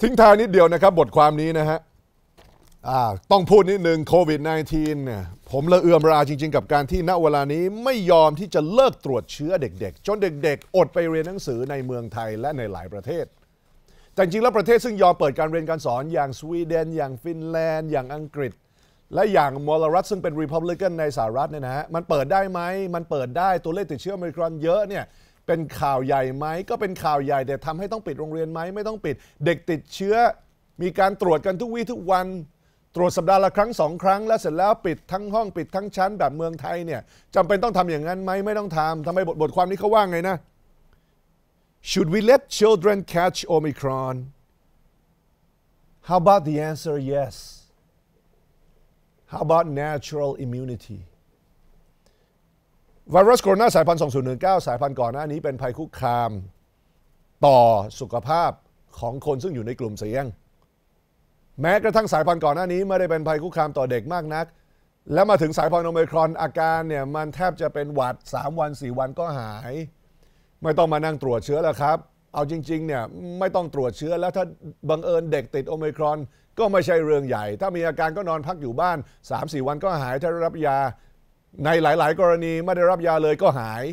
ทิ้งท้ายนิดเดียวนะครับบทความนี้นะฮะต้องพูดนิดนึงโควิด -19 เนี่ยผมละเอือมราจริงๆ กับการที่ณเวลานี้ไม่ยอมที่จะเลิกตรวจเชื้อเด็กๆ จนเด็กๆ อดไปเรียนหนังสือในเมืองไทยและในหลายประเทศแต่จริงแล้วประเทศซึ่งยอมเปิดการเรียนการสอนอย่างสวีเดน อย่างฟินแลนด์ อย่างอังกฤษ และอย่างมอลรัฐซึ่งเป็นรีพับลิกันในสหรัฐเนี่ยนะฮะมันเปิดได้ไหมมันเปิดได้ตัวเลขติดเชื้อมเครอนเยอะเนี่ยเป็นข่าวใหญ่ไหม ก็เป็นข่าวใหญ่ แต่ทำให้ต้องปิดโรงเรียนไหมไม่ต้องปิด เด็กติดเชื้อมีการตรวจกันทุกวี่ทุกวัน ตรวจสัปดาห์ละครั้งสองครั้งแล้วเสร็จแล้วปิดทั้งห้องปิดทั้งชั้น แบบเมืองไทยเนี่ยจำเป็นต้องทำอย่างนั้นไหมไม่ต้องทำทำไมบทบทความนี้เขาว่างไงนะ Should we let children catch Omicron? How about the answer yes? How about natural immunity? ไวรัสโคโรนาสายพันธุ์ 2019 สายพันธุ์ก่อนหน้านี้เป็นภัยคุกคามต่อสุขภาพของคนซึ่งอยู่ในกลุ่มเสี่ยง แม้กระทั่งสายพันธุ์ก่อนหน้านี้ ไม่ได้เป็นภัยคุกคามต่อเด็กมากนัก แล้วมาถึงสายพันธุ์โอมครอนอาการ เนี่ย มันแทบจะเป็นหวัด 3 วัน 4 วันก็หาย ไม่ต้องมานั่งตรวจเชื้อแล้วครับ เอาจริงๆ เนี่ยไม่ต้องตรวจเชื้อแล้วถ้าบังเอิญเด็กติดโอมครอน ก็ไม่ใช่เรื่องใหญ่ ถ้ามีอาการก็นอนพักอยู่บ้าน 3-4 วันก็หายถ้ารับยาในหลาย ๆ กรณีไม่ได้รับยาเลยก็หาย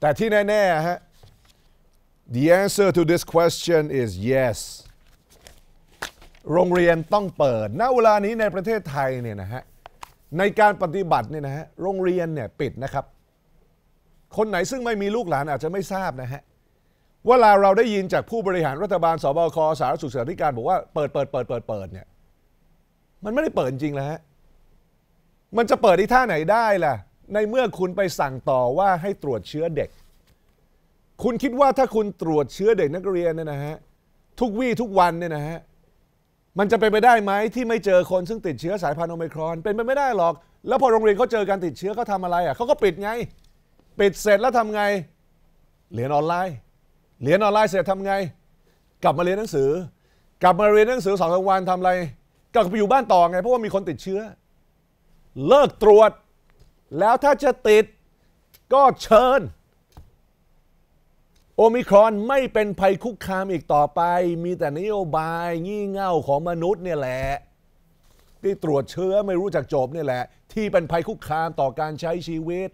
แต่ที่แน่ ๆ ฮะ The answer to this question is yes โรงเรียนต้องเปิด ณ เวลานี้ในประเทศไทยเนี่ยนะฮะในการปฏิบัติเนี่ยนะฮะโรงเรียนเนี่ยปิดนะครับ คนไหนซึ่งไม่มีลูกหลานอาจจะไม่ทราบนะฮะว่าเราเราได้ยินจากผู้บริหารรัฐบาลสบคสาธารณสุขสาธิการบอกว่าเปิดเปิดเปิดเปิดเปิดเนี่ยมันไม่ได้เปิดจริงแล้วฮะมันจะเปิดที่ท่าไหนได้ล่ะ ในเมื่อคุณไปสั่งต่อว่าให้ตรวจเชื้อเด็ก คุณคิดว่าถ้าคุณตรวจเชื้อเด็กนักเรียนเนี่ยนะฮะทุกวี่ทุกวันเนี่ยนะฮะมันจะเป็นไปได้ไหมที่ไม่เจอคนซึ่งติดเชื้อสายพันธุ์โอมครอน เป็นไปไม่ได้หรอก แล้วพอโรงเรียนเขาเจอการติดเชื้อเขาทาอะไรอ่ะเขาก็ปิดไงปิดเสร็จแล้วทำไง เรียนออนไลน์ เรียนออนไลน์เสร็จทำไง กลับมาเรียนหนังสือ กลับมาเรียนหนังสือสองสามวันทำอะไรกลับไปอยู่บ้านต่อไงเพราะว่ามีคนติดเชื้อเลิกตรวจ แล้วถ้าจะติดก็เชิญ โอมิครอนไม่เป็นภัยคุกคามอีกต่อไป มีแต่นโยบาย งี่เง่าของมนุษย์เนี่ยแหละ ที่ตรวจเชื้อไม่รู้จักจบเนี่ยแหละ ที่เป็นภัยคุกคามต่อการใช้ชีวิต